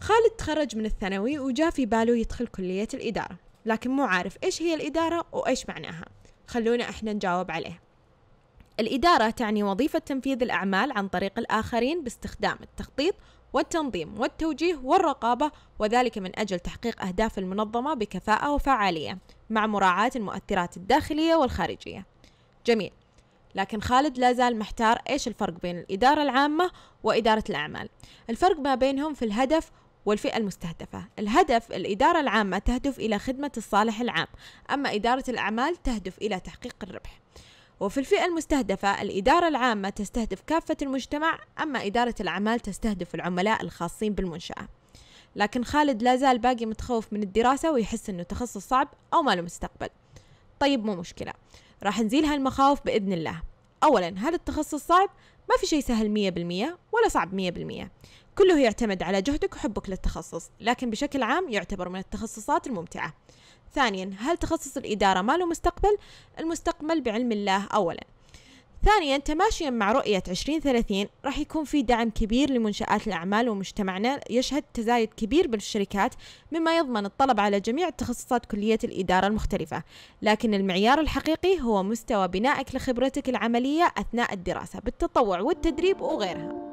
خالد تخرج من الثانوي وجاء في باله يدخل كلية الإدارة لكن مو عارف إيش هي الإدارة وإيش معناها خلونا إحنا نجاوب عليه الإدارة تعني وظيفة تنفيذ الأعمال عن طريق الآخرين باستخدام التخطيط والتنظيم والتوجيه والرقابة وذلك من أجل تحقيق أهداف المنظمة بكفاءة وفعالية مع مراعاة المؤثرات الداخلية والخارجية. جميل، لكن خالد لا زال محتار إيش الفرق بين الإدارة العامة وإدارة الأعمال. الفرق ما بينهم في الهدف والفئة المستهدفة الهدف الإدارة العامة تهدف إلى خدمة الصالح العام أما إدارة الأعمال تهدف إلى تحقيق الربح وفي الفئة المستهدفة الإدارة العامة تستهدف كافة المجتمع أما إدارة الأعمال تستهدف العملاء الخاصين بالمنشأة لكن خالد لا زال باقي متخوف من الدراسة ويحس أنه تخصص صعب أو ما له مستقبل طيب مو مشكلة راح نزيل هالمخاوف بإذن الله أولا هل التخصص صعب؟ ما في شيء سهل مية بالمية ولا صعب مية بالمية كله يعتمد على جهدك وحبك للتخصص لكن بشكل عام يعتبر من التخصصات الممتعة ثانيا هل تخصص الإدارة ما له مستقبل؟ المستقبل بعلم الله أولا ثانيا تماشيا مع رؤية 2030 راح يكون في دعم كبير لمنشآت الأعمال ومجتمعنا يشهد تزايد كبير بالشركات مما يضمن الطلب على جميع تخصصات كلية الإدارة المختلفة لكن المعيار الحقيقي هو مستوى بنائك لخبرتك العملية أثناء الدراسة بالتطوع والتدريب وغيرها